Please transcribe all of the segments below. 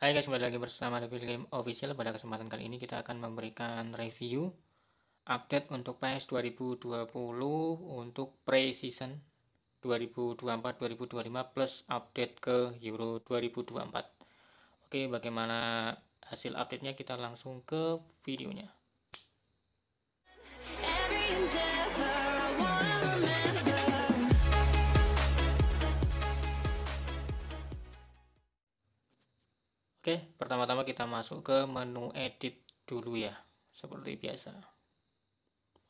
Hai guys, kembali lagi bersama Devil Game Official. Pada kesempatan kali ini kita akan memberikan review update untuk PS 2020 untuk pre-season 2024-2025 plus update ke Euro 2024. Oke, bagaimana hasil update-nya? Kita langsung ke videonya. Oke, pertama-tama kita masuk ke menu edit dulu ya, seperti biasa.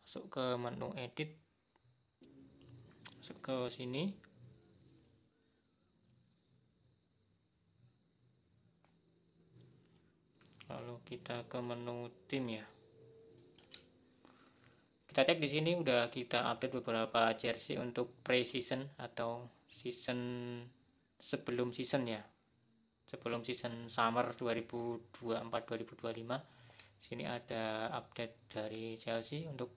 Masuk ke menu edit, masuk ke sini. Lalu kita ke menu tim ya. Kita cek di sini udah kita update beberapa jersey untuk pre-season atau season sebelum season ya sebelum season summer 2024-2025 sini ada update dari Chelsea untuk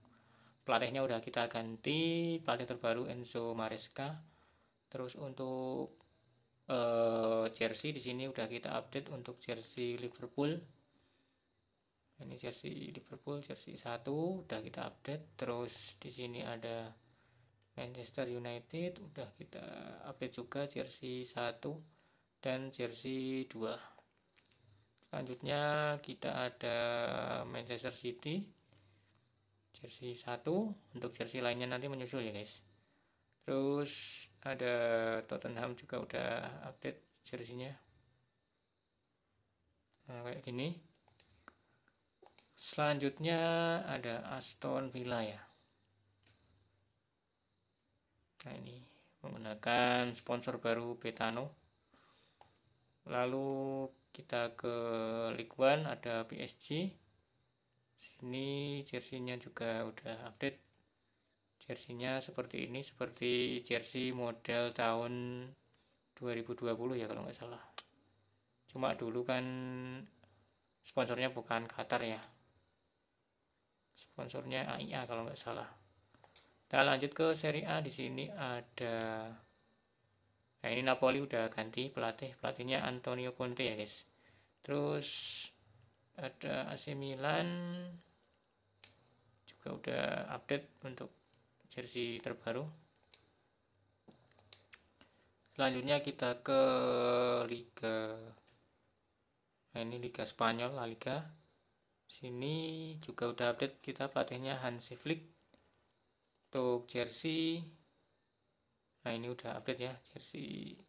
pelatihnya udah kita ganti pelatih terbaru Enzo Maresca terus untuk uh, jersey di sini udah kita update untuk jersey Liverpool ini jersey Liverpool jersey 1 udah kita update terus di sini ada Manchester United udah kita update juga jersey 1 dan jersey 2 selanjutnya kita ada Manchester City jersey 1 untuk jersey lainnya nanti menyusul ya guys terus ada Tottenham juga udah update jersinya nah kayak gini selanjutnya ada Aston Villa ya nah ini menggunakan sponsor baru Betano lalu kita ke League One ada PSG sini jersinya juga udah update jersinya seperti ini seperti jersey model tahun 2020 ya kalau nggak salah cuma dulu kan sponsornya bukan Qatar ya sponsornya AIA kalau nggak salah kita lanjut ke seri A di sini ada Nah ini Napoli udah ganti pelatih, pelatihnya Antonio Conte ya guys. Terus ada AC Milan juga udah update untuk jersey terbaru. Selanjutnya kita ke Liga Nah ini Liga Spanyol La Liga. Sini juga udah update kita pelatihnya Hansi Flick. Untuk jersey nah ini udah update ya jersey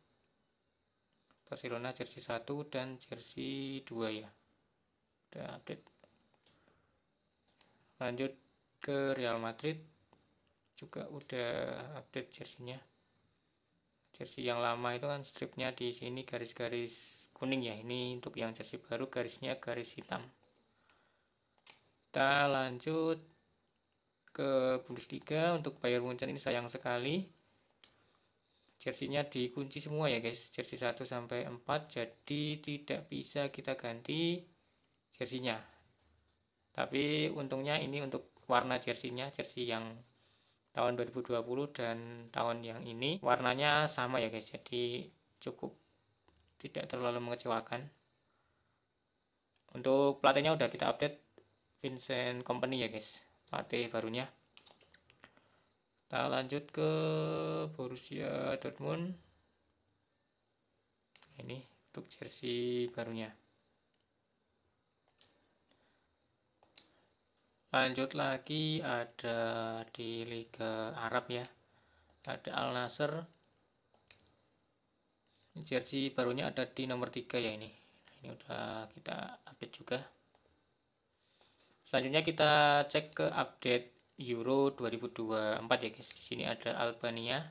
Barcelona jersey 1 dan jersey 2 ya udah update lanjut ke Real Madrid juga udah update jersinya jersey yang lama itu kan stripnya di sini garis-garis kuning ya ini untuk yang jersey baru garisnya garis hitam kita lanjut ke Bundesliga untuk Bayern Munchen ini sayang sekali Jersinya dikunci semua ya guys jersi 1 sampai 4 jadi tidak bisa kita ganti jersinya. tapi untungnya ini untuk warna jersinya, jersi yang tahun 2020 dan tahun yang ini warnanya sama ya guys jadi cukup tidak terlalu mengecewakan untuk pelatihnya udah kita update Vincent Company ya guys pelatih barunya kita lanjut ke Borussia Dortmund. Ini untuk jersey barunya. Lanjut lagi ada di Liga Arab ya. Ada Al Nasser. Jersey barunya ada di nomor 3 ya ini. Ini udah kita update juga. Selanjutnya kita cek ke update Euro 2024 ya guys. Di sini ada Albania.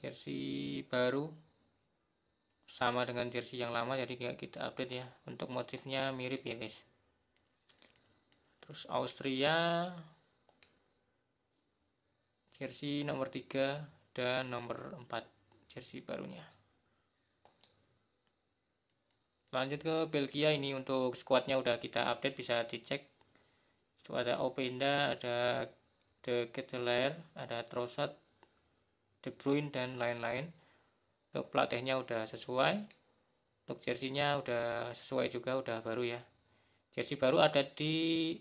Jersey baru sama dengan jersey yang lama jadi kita update ya. Untuk motifnya mirip ya guys. Terus Austria jersey nomor 3 dan nomor 4 jersey barunya. Lanjut ke Belgia ini untuk squadnya udah kita update bisa dicek itu ada Openda ada The Kettler, ada Trossard De Bruyne dan lain-lain untuk pelatihnya udah sesuai untuk jersinya udah sesuai juga udah baru ya jersey baru ada di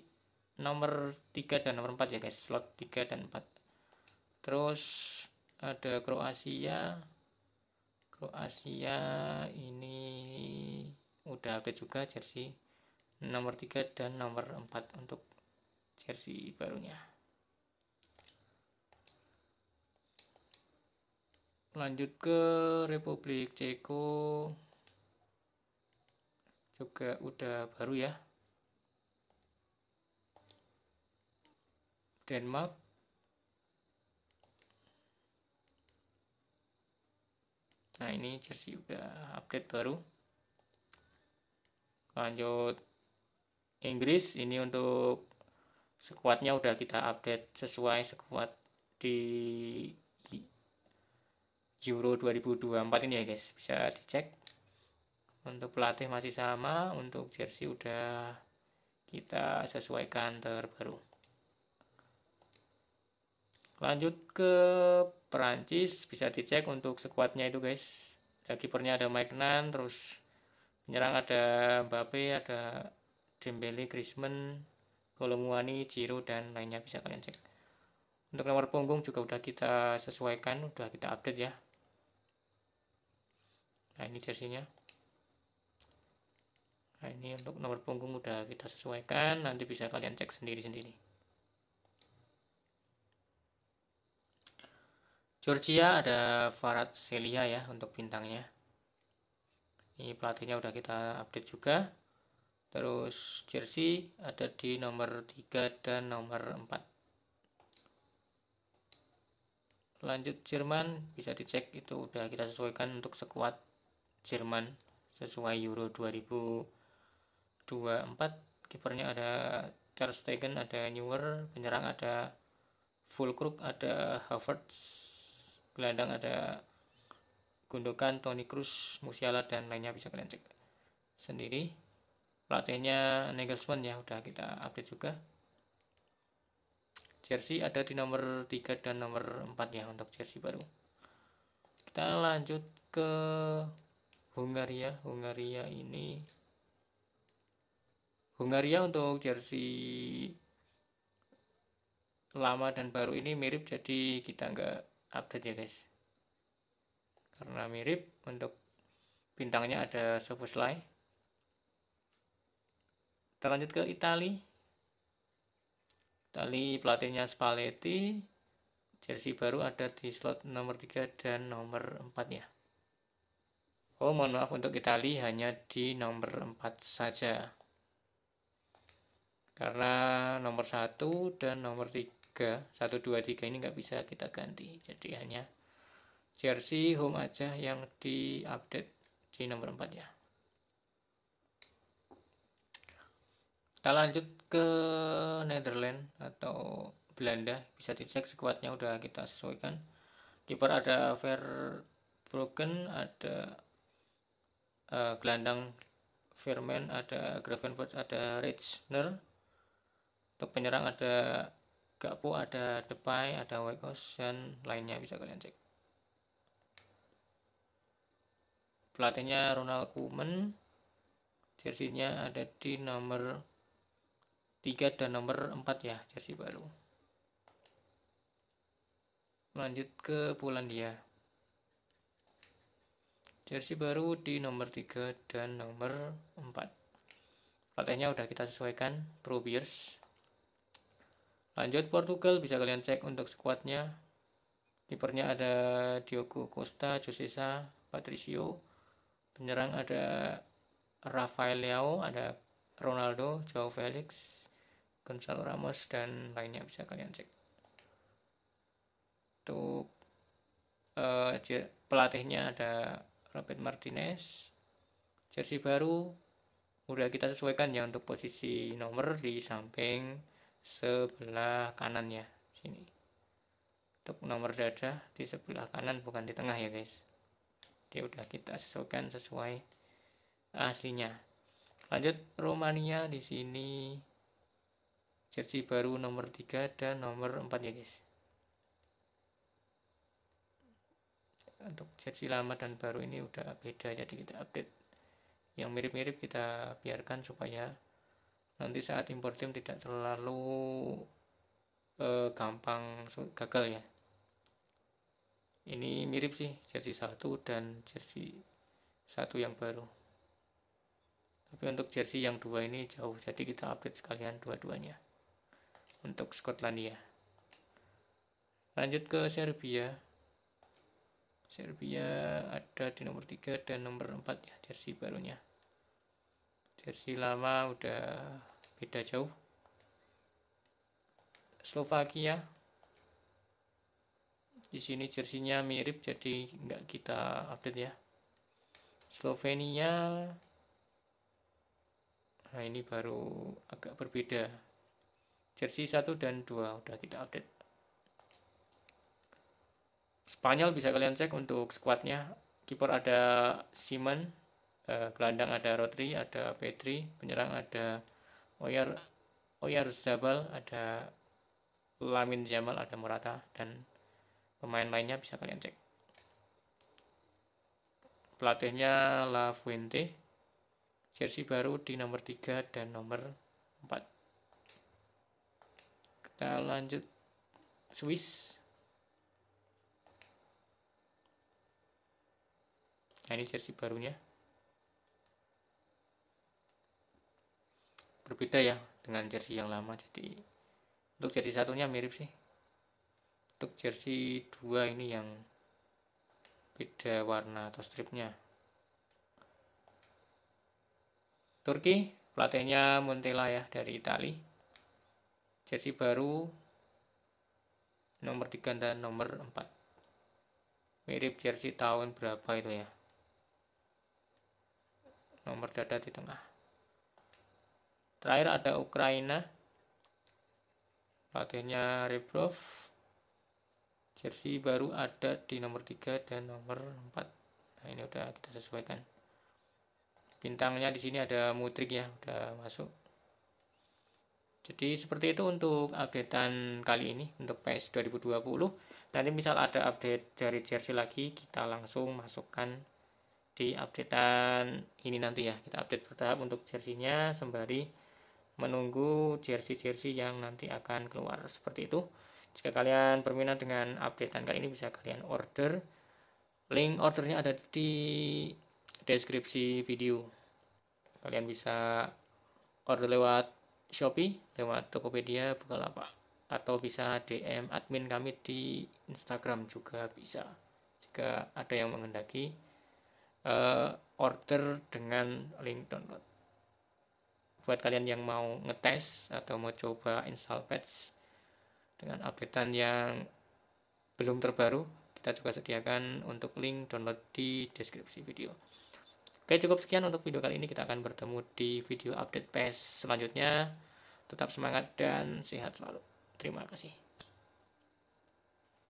nomor 3 dan nomor 4 ya guys slot 3 dan 4 terus ada Kroasia Kroasia ini udah update juga jersey nomor 3 dan nomor 4 untuk jersey barunya lanjut ke Republik Ceko juga udah baru ya Denmark nah ini jersey udah update baru lanjut Inggris ini untuk sekuatnya udah kita update sesuai sekuat di Euro 2024 ini ya guys bisa dicek untuk pelatih masih sama untuk jersey udah kita sesuaikan terbaru lanjut ke Perancis bisa dicek untuk sekuatnya itu guys ada kipernya ada Mike Nan terus menyerang ada Mbappe ada Dembele Griezmann Kolomwani, Ciro, dan lainnya bisa kalian cek. Untuk nomor punggung juga udah kita sesuaikan, udah kita update ya. Nah ini jersinya. Nah ini untuk nomor punggung udah kita sesuaikan, nanti bisa kalian cek sendiri-sendiri. Georgia ada Farad Celia ya untuk bintangnya. Ini pelatihnya udah kita update juga. Terus jersey ada di nomor 3 dan nomor 4. Lanjut Jerman bisa dicek itu udah kita sesuaikan untuk sekuat Jerman sesuai Euro 2024. Kipernya ada Ter Stegen, ada Neuer, penyerang ada Fulkrug, ada Havertz, gelandang ada Gundogan, Toni Kroos, Musiala dan lainnya bisa kalian cek sendiri pelatihnya Nagelsmann ya udah kita update juga jersey ada di nomor 3 dan nomor 4 ya untuk jersey baru kita lanjut ke Hungaria Hungaria ini Hungaria untuk jersey lama dan baru ini mirip jadi kita nggak update ya guys karena mirip untuk bintangnya ada Sofuslai kita lanjut ke Italia Tali pelatihnya Spalletti. Jersey baru ada di slot nomor 3 dan nomor 4 ya. Oh, mohon maaf untuk Itali hanya di nomor 4 saja. Karena nomor 1 dan nomor 3, 1, 2, 3 ini nggak bisa kita ganti. Jadi hanya jersey home aja yang di update di nomor 4 ya. kita lanjut ke Netherlands atau Belanda bisa dicek sekuatnya udah kita sesuaikan kiper ada Broken ada uh, gelandang Firman ada Gravenberch ada richner untuk penyerang ada Gakpo ada Depay ada Weghorst dan lainnya bisa kalian cek pelatihnya Ronald Koeman jersinya ada di nomor 3 dan nomor 4 ya jersey baru lanjut ke Polandia jersey baru di nomor 3 dan nomor 4 pelatihnya udah kita sesuaikan Pro Beers lanjut Portugal bisa kalian cek untuk skuadnya kipernya ada Diogo Costa Josesa Patricio penyerang ada Rafael Leao ada Ronaldo Joao Felix Gonzalo Ramos dan lainnya bisa kalian cek untuk uh, pelatihnya ada Robert Martinez jersey baru udah kita sesuaikan ya untuk posisi nomor di samping sebelah kanan ya sini untuk nomor dada di sebelah kanan bukan di tengah ya guys dia udah kita sesuaikan sesuai aslinya lanjut Romania di sini jersey baru nomor 3 dan nomor 4 ya guys untuk jersey lama dan baru ini udah beda jadi kita update yang mirip-mirip kita biarkan supaya nanti saat impor tim tidak terlalu eh, gampang gagal ya ini mirip sih jersey satu dan jersey satu yang baru tapi untuk jersey yang dua ini jauh jadi kita update sekalian dua-duanya untuk Skotlandia. Lanjut ke Serbia. Serbia ada di nomor 3 dan nomor 4 ya jersey barunya. Jersey lama udah beda jauh. Slovakia di sini jersinya mirip jadi nggak kita update ya. Slovenia nah ini baru agak berbeda jersey 1 dan 2 udah kita update Spanyol bisa kalian cek untuk skuadnya kiper ada Simon eh, gelandang ada Rodri ada Pedri penyerang ada Oyar Oyar Zabal ada Lamin Jamal ada Murata dan pemain lainnya bisa kalian cek pelatihnya La Fuente jersey baru di nomor 3 dan nomor 4 kita lanjut Swiss nah ini jersey barunya berbeda ya dengan jersey yang lama jadi untuk jersey satunya mirip sih untuk jersey dua ini yang beda warna atau stripnya Turki pelatihnya Montella ya dari Italia jersey baru nomor 3 dan nomor 4 mirip jersey tahun berapa itu ya nomor dada di tengah terakhir ada Ukraina pelatihnya Rebrov jersey baru ada di nomor 3 dan nomor 4 nah ini udah kita sesuaikan bintangnya di sini ada Mutrik ya udah masuk jadi seperti itu untuk updatean kali ini untuk PS 2020. Nanti misal ada update dari jersey lagi, kita langsung masukkan di updatean ini nanti ya. Kita update bertahap untuk jersinya sembari menunggu jersey-jersey yang nanti akan keluar seperti itu. Jika kalian berminat dengan updatean kali ini bisa kalian order. Link ordernya ada di deskripsi video. Kalian bisa order lewat Shopee, lewat Tokopedia, Bukalapak. Atau bisa DM admin kami di Instagram juga bisa. Jika ada yang mengendaki uh, eh, order dengan link download. Buat kalian yang mau ngetes atau mau coba install patch dengan updatean yang belum terbaru, kita juga sediakan untuk link download di deskripsi video. Oke, cukup sekian untuk video kali ini. Kita akan bertemu di video update ps selanjutnya. Tetap semangat dan sehat selalu. Terima kasih.